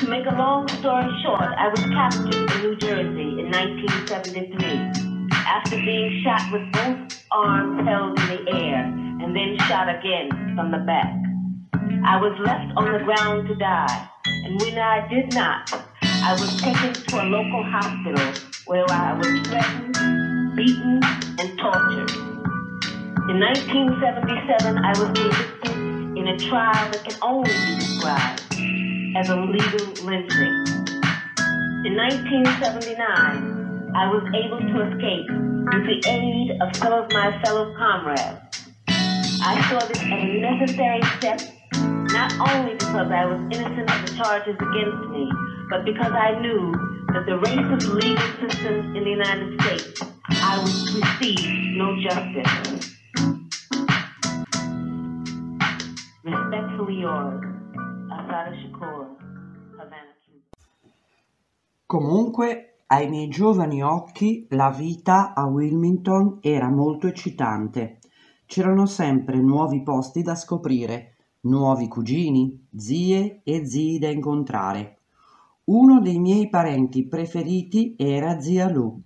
To make a long story short, I was captured in New Jersey in 1973 after being shot with both arms held in the air and then shot again from the back. I was left on the ground to die, and when I did not, I was taken to a local hospital where I was threatened, beaten, and tortured. In 1977, I was convicted in a trial that can only be described as a legal lynching. In 1979, I was able to escape with the aid of some of my fellow comrades. I saw this as a necessary step, not only because I was innocent of the charges against me, but because I knew that the racist legal system in the United States, I would receive no justice. Respectfully yours. Sara Sicora, Havana, Cuba. Comunque, ai miei giovani occhi la vita a Wilmington era molto eccitante. C'erano sempre nuovi posti da scoprire, nuovi cugini, zie e zii da incontrare. Uno dei miei parenti preferiti era zia Lu.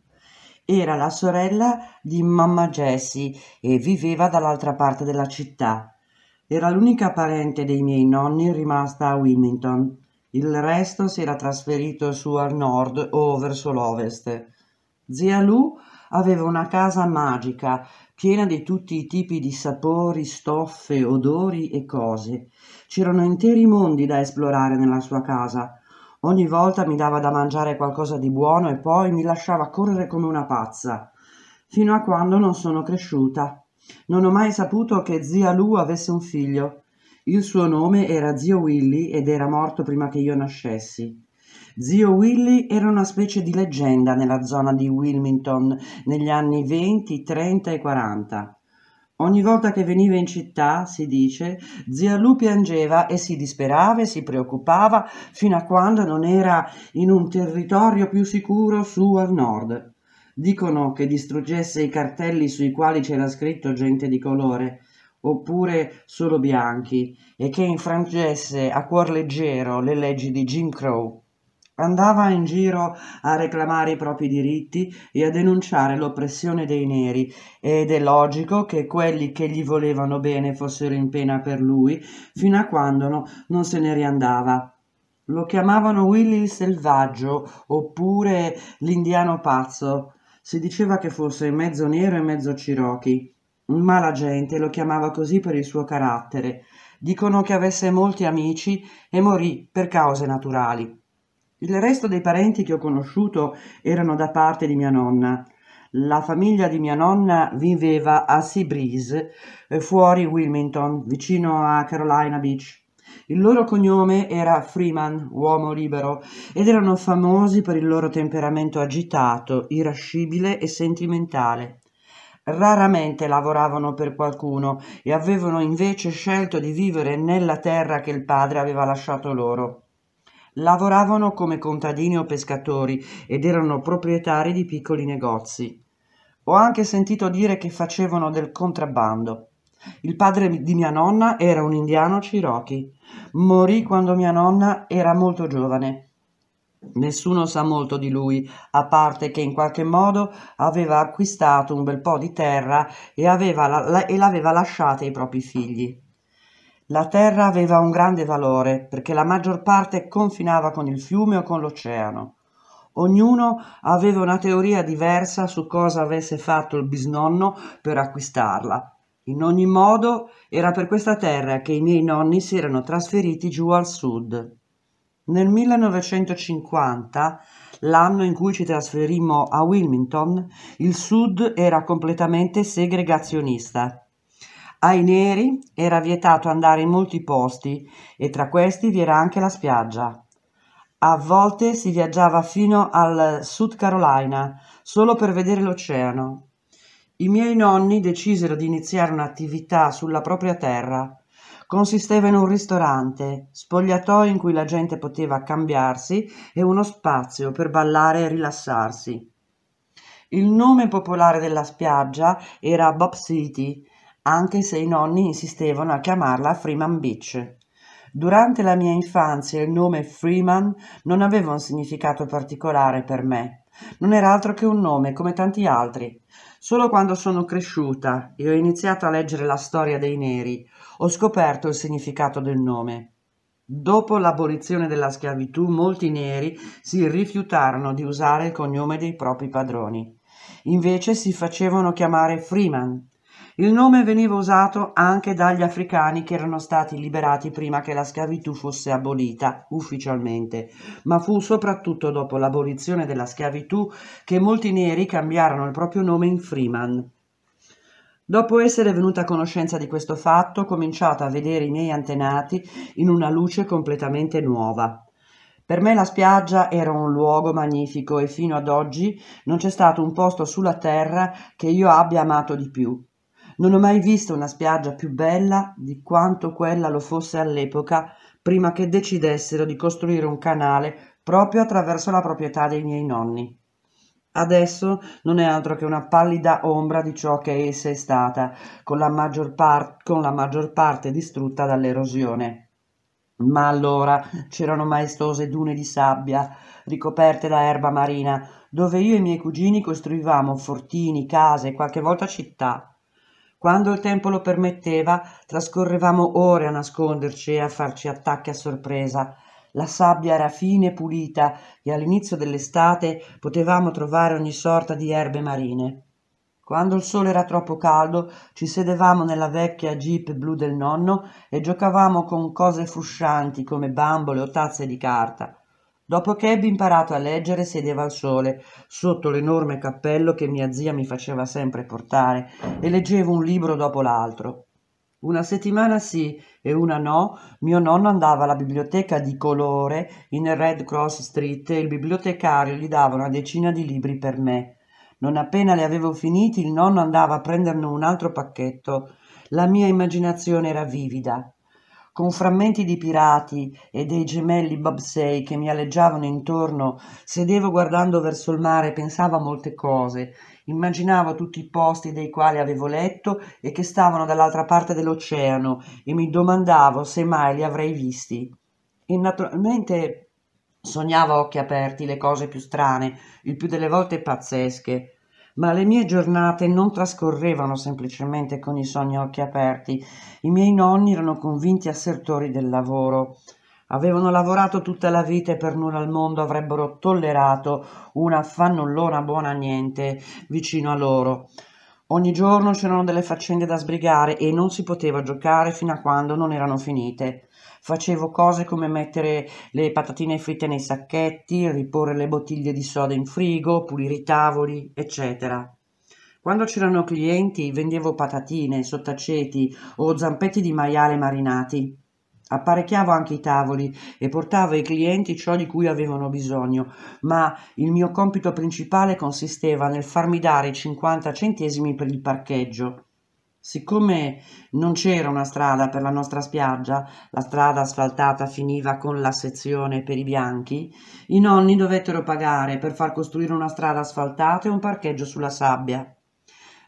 Era la sorella di mamma Jessie e viveva dall'altra parte della città. Era l'unica parente dei miei nonni rimasta a Wilmington, il resto si era trasferito su al nord o verso l'ovest. Zia Lu aveva una casa magica, piena di tutti i tipi di sapori, stoffe, odori e cose. C'erano interi mondi da esplorare nella sua casa. Ogni volta mi dava da mangiare qualcosa di buono e poi mi lasciava correre come una pazza, fino a quando non sono cresciuta non ho mai saputo che zia Lu avesse un figlio. Il suo nome era zio Willy ed era morto prima che io nascessi. Zio Willy era una specie di leggenda nella zona di Wilmington negli anni 20, 30 e 40. Ogni volta che veniva in città, si dice, zia Lu piangeva e si disperava e si preoccupava fino a quando non era in un territorio più sicuro su al nord. Dicono che distruggesse i cartelli sui quali c'era scritto gente di colore, oppure solo bianchi, e che infrangesse a cuor leggero le leggi di Jim Crow. Andava in giro a reclamare i propri diritti e a denunciare l'oppressione dei neri ed è logico che quelli che gli volevano bene fossero in pena per lui fino a quando no, non se ne riandava. Lo chiamavano Willy il selvaggio oppure l'indiano pazzo si diceva che fosse mezzo nero e mezzo Cherokee, ma la gente lo chiamava così per il suo carattere. Dicono che avesse molti amici e morì per cause naturali. Il resto dei parenti che ho conosciuto erano da parte di mia nonna. La famiglia di mia nonna viveva a Sea Breeze, eh, fuori Wilmington, vicino a Carolina Beach. Il loro cognome era Freeman, uomo libero, ed erano famosi per il loro temperamento agitato, irascibile e sentimentale. Raramente lavoravano per qualcuno e avevano invece scelto di vivere nella terra che il padre aveva lasciato loro. Lavoravano come contadini o pescatori ed erano proprietari di piccoli negozi. Ho anche sentito dire che facevano del contrabbando. Il padre di mia nonna era un indiano Cherokee. Morì quando mia nonna era molto giovane. Nessuno sa molto di lui, a parte che in qualche modo aveva acquistato un bel po' di terra e, aveva la, e l'aveva lasciata ai propri figli. La terra aveva un grande valore perché la maggior parte confinava con il fiume o con l'oceano. Ognuno aveva una teoria diversa su cosa avesse fatto il bisnonno per acquistarla in ogni modo era per questa terra che i miei nonni si erano trasferiti giù al sud. Nel 1950, l'anno in cui ci trasferimmo a Wilmington, il sud era completamente segregazionista. Ai neri era vietato andare in molti posti e tra questi vi era anche la spiaggia. A volte si viaggiava fino al South Carolina solo per vedere l'oceano. I miei nonni decisero di iniziare un'attività sulla propria terra. Consisteva in un ristorante, spogliatoio in cui la gente poteva cambiarsi e uno spazio per ballare e rilassarsi. Il nome popolare della spiaggia era Bob City, anche se i nonni insistevano a chiamarla Freeman Beach. Durante la mia infanzia il nome Freeman non aveva un significato particolare per me. Non era altro che un nome, come tanti altri. Solo quando sono cresciuta e ho iniziato a leggere la storia dei neri, ho scoperto il significato del nome. Dopo l'abolizione della schiavitù, molti neri si rifiutarono di usare il cognome dei propri padroni. Invece si facevano chiamare Freeman il nome veniva usato anche dagli africani che erano stati liberati prima che la schiavitù fosse abolita ufficialmente, ma fu soprattutto dopo l'abolizione della schiavitù che molti neri cambiarono il proprio nome in Freeman. Dopo essere venuta a conoscenza di questo fatto, ho cominciato a vedere i miei antenati in una luce completamente nuova. Per me la spiaggia era un luogo magnifico e fino ad oggi non c'è stato un posto sulla terra che io abbia amato di più. Non ho mai visto una spiaggia più bella di quanto quella lo fosse all'epoca prima che decidessero di costruire un canale proprio attraverso la proprietà dei miei nonni. Adesso non è altro che una pallida ombra di ciò che essa è stata, con la maggior, par- con la maggior parte distrutta dall'erosione. Ma allora c'erano maestose dune di sabbia, ricoperte da erba marina, dove io e i miei cugini costruivamo fortini, case, qualche volta città. Quando il tempo lo permetteva, trascorrevamo ore a nasconderci e a farci attacchi a sorpresa. La sabbia era fine e pulita e all'inizio dell'estate potevamo trovare ogni sorta di erbe marine. Quando il sole era troppo caldo, ci sedevamo nella vecchia jeep blu del nonno e giocavamo con cose fruscianti come bambole o tazze di carta. Dopo che ebbi imparato a leggere, sedeva al sole, sotto l'enorme cappello che mia zia mi faceva sempre portare, e leggevo un libro dopo l'altro. Una settimana sì e una no, mio nonno andava alla biblioteca di colore in Red Cross Street e il bibliotecario gli dava una decina di libri per me. Non appena li avevo finiti, il nonno andava a prenderne un altro pacchetto. La mia immaginazione era vivida con frammenti di pirati e dei gemelli Babsei che mi aleggiavano intorno, sedevo guardando verso il mare e pensavo a molte cose. Immaginavo tutti i posti dei quali avevo letto e che stavano dall'altra parte dell'oceano e mi domandavo se mai li avrei visti. E naturalmente sognavo a occhi aperti le cose più strane, il più delle volte pazzesche ma le mie giornate non trascorrevano semplicemente con i sogni a occhi aperti. I miei nonni erano convinti assertori del lavoro. Avevano lavorato tutta la vita e per nulla al mondo avrebbero tollerato una fannullona buona niente vicino a loro. Ogni giorno c'erano delle faccende da sbrigare e non si poteva giocare fino a quando non erano finite facevo cose come mettere le patatine fritte nei sacchetti, riporre le bottiglie di soda in frigo, pulire i tavoli, eccetera. Quando c'erano clienti vendevo patatine, sottaceti o zampetti di maiale marinati. Apparecchiavo anche i tavoli e portavo ai clienti ciò di cui avevano bisogno, ma il mio compito principale consisteva nel farmi dare 50 centesimi per il parcheggio. Siccome non c'era una strada per la nostra spiaggia, la strada asfaltata finiva con la sezione per i bianchi, i nonni dovettero pagare per far costruire una strada asfaltata e un parcheggio sulla sabbia.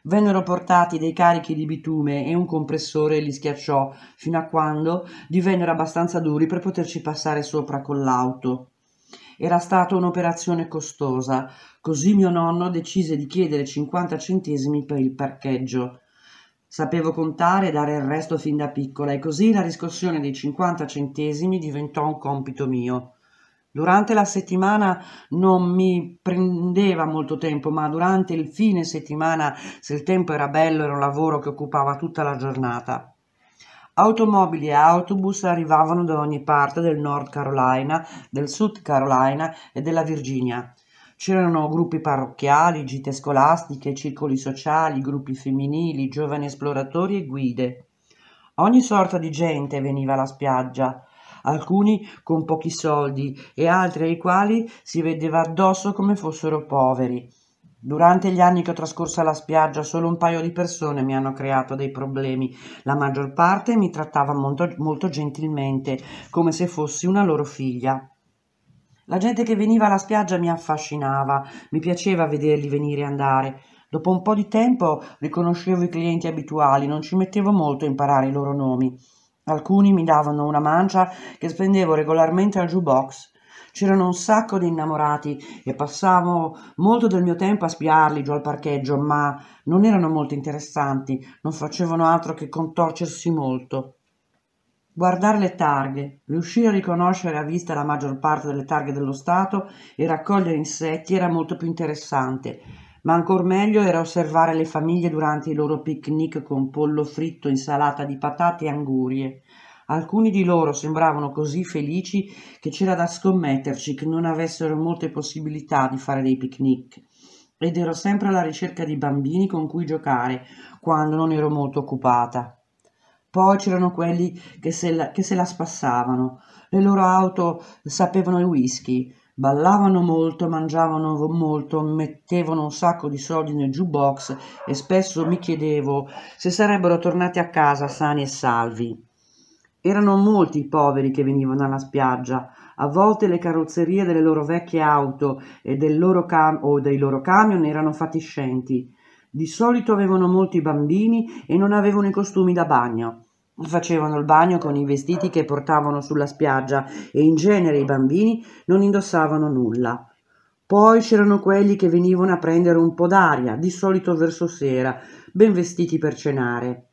Vennero portati dei carichi di bitume e un compressore li schiacciò fino a quando divennero abbastanza duri per poterci passare sopra con l'auto. Era stata un'operazione costosa, così mio nonno decise di chiedere 50 centesimi per il parcheggio Sapevo contare e dare il resto fin da piccola e così la riscossione dei 50 centesimi diventò un compito mio. Durante la settimana non mi prendeva molto tempo, ma durante il fine settimana, se il tempo era bello, era un lavoro che occupava tutta la giornata. Automobili e autobus arrivavano da ogni parte del North Carolina, del South Carolina e della Virginia. C'erano gruppi parrocchiali, gite scolastiche, circoli sociali, gruppi femminili, giovani esploratori e guide. Ogni sorta di gente veniva alla spiaggia, alcuni con pochi soldi e altri ai quali si vedeva addosso come fossero poveri. Durante gli anni che ho trascorso alla spiaggia solo un paio di persone mi hanno creato dei problemi, la maggior parte mi trattava molto, molto gentilmente, come se fossi una loro figlia. La gente che veniva alla spiaggia mi affascinava, mi piaceva vederli venire e andare. Dopo un po' di tempo riconoscevo i clienti abituali, non ci mettevo molto a imparare i loro nomi. Alcuni mi davano una mancia che spendevo regolarmente al jukebox. C'erano un sacco di innamorati e passavo molto del mio tempo a spiarli giù al parcheggio, ma non erano molto interessanti, non facevano altro che contorcersi molto. Guardare le targhe, riuscire a riconoscere a vista la maggior parte delle targhe dello Stato e raccogliere insetti era molto più interessante, ma ancor meglio era osservare le famiglie durante i loro picnic con pollo fritto, insalata di patate e angurie. Alcuni di loro sembravano così felici che c'era da scommetterci che non avessero molte possibilità di fare dei picnic. Ed ero sempre alla ricerca di bambini con cui giocare quando non ero molto occupata. Poi c'erano quelli che se, la, che se la spassavano, le loro auto sapevano il whisky, ballavano molto, mangiavano molto, mettevano un sacco di soldi nel jukebox e spesso mi chiedevo se sarebbero tornati a casa sani e salvi. Erano molti i poveri che venivano alla spiaggia, a volte le carrozzerie delle loro vecchie auto e loro o dei loro camion erano fatiscenti. Di solito avevano molti bambini e non avevano i costumi da bagno. Facevano il bagno con i vestiti che portavano sulla spiaggia e in genere i bambini non indossavano nulla. Poi c'erano quelli che venivano a prendere un po' d'aria, di solito verso sera, ben vestiti per cenare.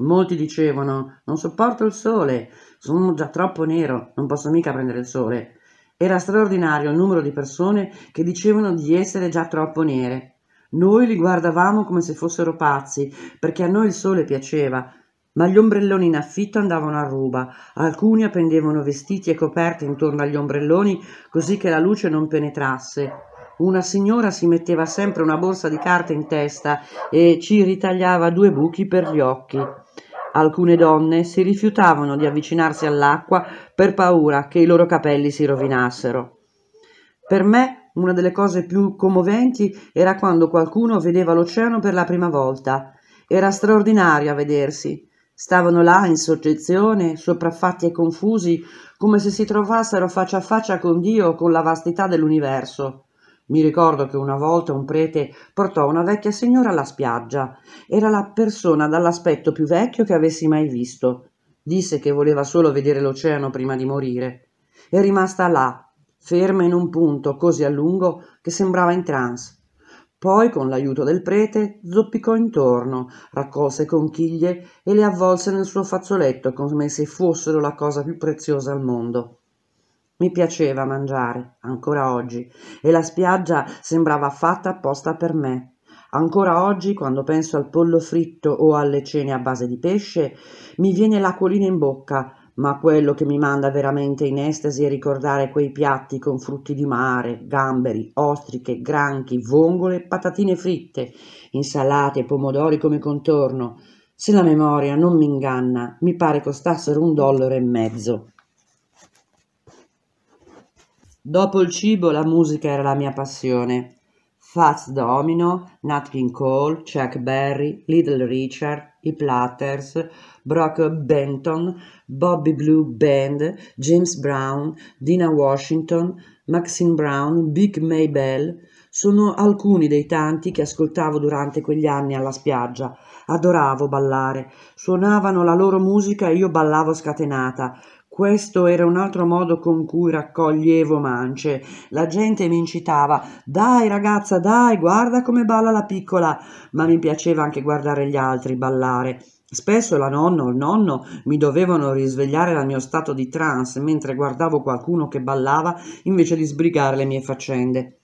Molti dicevano: Non sopporto il sole, sono già troppo nero, non posso mica prendere il sole. Era straordinario il numero di persone che dicevano di essere già troppo nere. Noi li guardavamo come se fossero pazzi, perché a noi il sole piaceva, ma gli ombrelloni in affitto andavano a ruba, alcuni appendevano vestiti e coperte intorno agli ombrelloni così che la luce non penetrasse. Una signora si metteva sempre una borsa di carta in testa e ci ritagliava due buchi per gli occhi. Alcune donne si rifiutavano di avvicinarsi all'acqua per paura che i loro capelli si rovinassero. Per me una delle cose più commoventi era quando qualcuno vedeva l'oceano per la prima volta. Era straordinario a vedersi. Stavano là in soggezione, sopraffatti e confusi, come se si trovassero faccia a faccia con Dio o con la vastità dell'universo. Mi ricordo che una volta un prete portò una vecchia signora alla spiaggia. Era la persona dall'aspetto più vecchio che avessi mai visto. Disse che voleva solo vedere l'oceano prima di morire. È rimasta là, ferma in un punto così a lungo che sembrava in trance. Poi, con l'aiuto del prete, zoppicò intorno, raccolse conchiglie e le avvolse nel suo fazzoletto come se fossero la cosa più preziosa al mondo. Mi piaceva mangiare, ancora oggi, e la spiaggia sembrava fatta apposta per me. Ancora oggi, quando penso al pollo fritto o alle cene a base di pesce, mi viene l'acquolina in bocca, ma quello che mi manda veramente in estasi è ricordare quei piatti con frutti di mare, gamberi, ostriche, granchi, vongole, patatine fritte, insalate e pomodori come contorno. Se la memoria non mi inganna, mi pare costassero un dollaro e mezzo. Dopo il cibo la musica era la mia passione. Fats Domino, Nat King Cole, Chuck Berry, Little Richard, i Platters, Brock Benton, Bobby Blue Band, James Brown, Dina Washington, Maxine Brown, Big Maybell sono alcuni dei tanti che ascoltavo durante quegli anni alla spiaggia. Adoravo ballare, suonavano la loro musica e io ballavo scatenata, questo era un altro modo con cui raccoglievo mance. La gente mi incitava, dai ragazza, dai, guarda come balla la piccola, ma mi piaceva anche guardare gli altri ballare. Spesso la nonna o il nonno mi dovevano risvegliare dal mio stato di trance mentre guardavo qualcuno che ballava invece di sbrigare le mie faccende.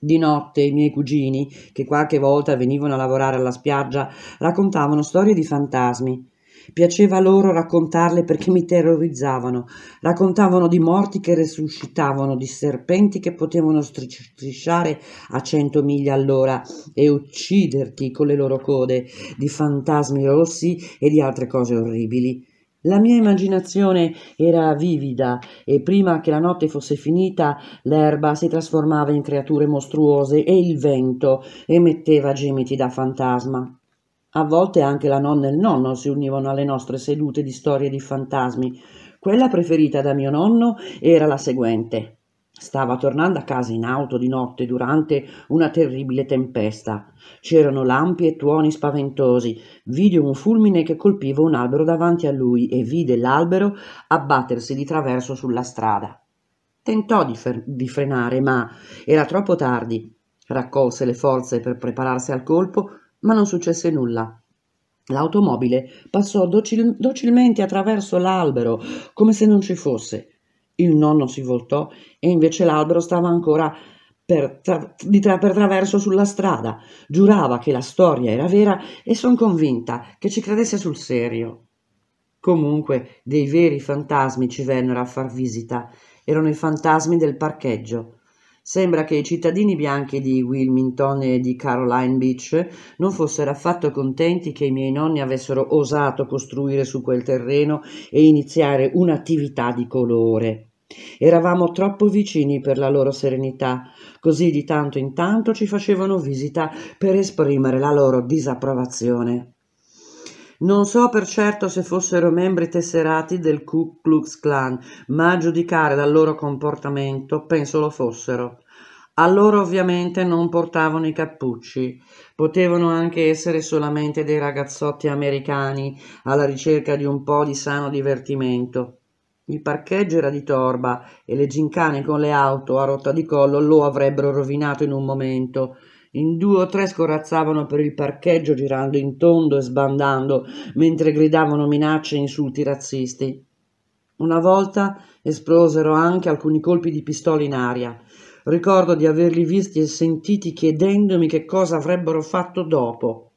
Di notte i miei cugini, che qualche volta venivano a lavorare alla spiaggia, raccontavano storie di fantasmi. Piaceva loro raccontarle perché mi terrorizzavano. Raccontavano di morti che resuscitavano, di serpenti che potevano strisciare a cento miglia all'ora e ucciderti con le loro code, di fantasmi rossi e di altre cose orribili. La mia immaginazione era vivida e prima che la notte fosse finita l'erba si trasformava in creature mostruose e il vento emetteva gemiti da fantasma. A volte anche la nonna e il nonno si univano alle nostre sedute di storie di fantasmi. Quella preferita da mio nonno era la seguente. Stava tornando a casa in auto di notte durante una terribile tempesta. C'erano lampi e tuoni spaventosi. Vide un fulmine che colpiva un albero davanti a lui e vide l'albero abbattersi di traverso sulla strada. Tentò di, fer- di frenare, ma era troppo tardi. Raccolse le forze per prepararsi al colpo ma non successe nulla. L'automobile passò docil- docilmente attraverso l'albero, come se non ci fosse. Il nonno si voltò e invece l'albero stava ancora per, tra- di tra- per traverso sulla strada. Giurava che la storia era vera e son convinta che ci credesse sul serio. Comunque, dei veri fantasmi ci vennero a far visita. Erano i fantasmi del parcheggio. Sembra che i cittadini bianchi di Wilmington e di Caroline Beach non fossero affatto contenti che i miei nonni avessero osato costruire su quel terreno e iniziare un'attività di colore. Eravamo troppo vicini per la loro serenità, così di tanto in tanto ci facevano visita per esprimere la loro disapprovazione. Non so per certo se fossero membri tesserati del Ku Klux Klan, ma a giudicare dal loro comportamento penso lo fossero. A loro ovviamente non portavano i cappucci, potevano anche essere solamente dei ragazzotti americani alla ricerca di un po' di sano divertimento. Il parcheggio era di torba e le gincane con le auto a rotta di collo lo avrebbero rovinato in un momento in due o tre scorazzavano per il parcheggio girando in tondo e sbandando mentre gridavano minacce e insulti razzisti. Una volta esplosero anche alcuni colpi di pistola in aria. Ricordo di averli visti e sentiti chiedendomi che cosa avrebbero fatto dopo.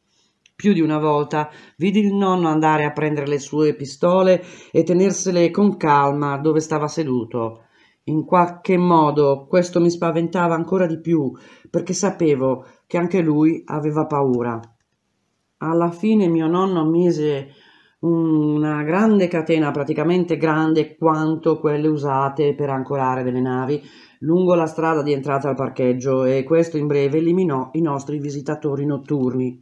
Più di una volta vidi il nonno andare a prendere le sue pistole e tenersele con calma dove stava seduto. In qualche modo questo mi spaventava ancora di più, perché sapevo che anche lui aveva paura. Alla fine mio nonno mise una grande catena, praticamente grande quanto quelle usate per ancorare delle navi, lungo la strada di entrata al parcheggio e questo in breve eliminò i nostri visitatori notturni.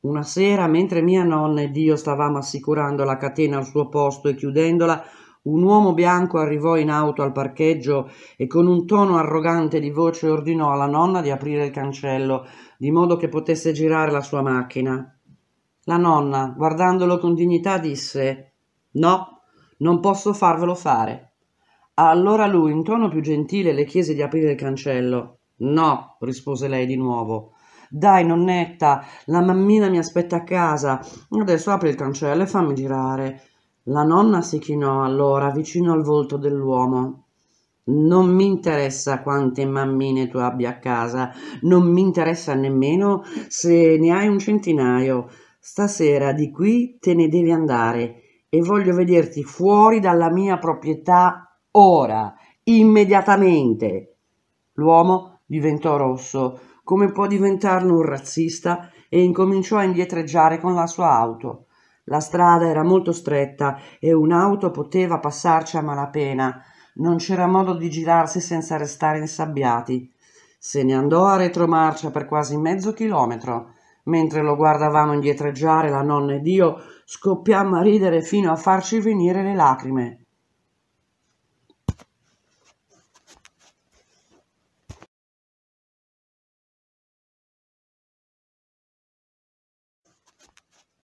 Una sera, mentre mia nonna ed io stavamo assicurando la catena al suo posto e chiudendola, un uomo bianco arrivò in auto al parcheggio e con un tono arrogante di voce ordinò alla nonna di aprire il cancello, di modo che potesse girare la sua macchina. La nonna, guardandolo con dignità, disse No, non posso farvelo fare. Allora lui, in tono più gentile, le chiese di aprire il cancello. No, rispose lei di nuovo. Dai, nonnetta, la mammina mi aspetta a casa. Adesso apri il cancello e fammi girare la nonna si chinò allora vicino al volto dell'uomo non mi interessa quante mammine tu abbia a casa, non mi interessa nemmeno se ne hai un centinaio. Stasera di qui te ne devi andare e voglio vederti fuori dalla mia proprietà ora, immediatamente. L'uomo diventò rosso, come può diventarne un razzista, e incominciò a indietreggiare con la sua auto. La strada era molto stretta e un'auto poteva passarci a malapena. Non c'era modo di girarsi senza restare insabbiati. Se ne andò a retromarcia per quasi mezzo chilometro. Mentre lo guardavamo indietreggiare, la nonna ed io scoppiammo a ridere fino a farci venire le lacrime.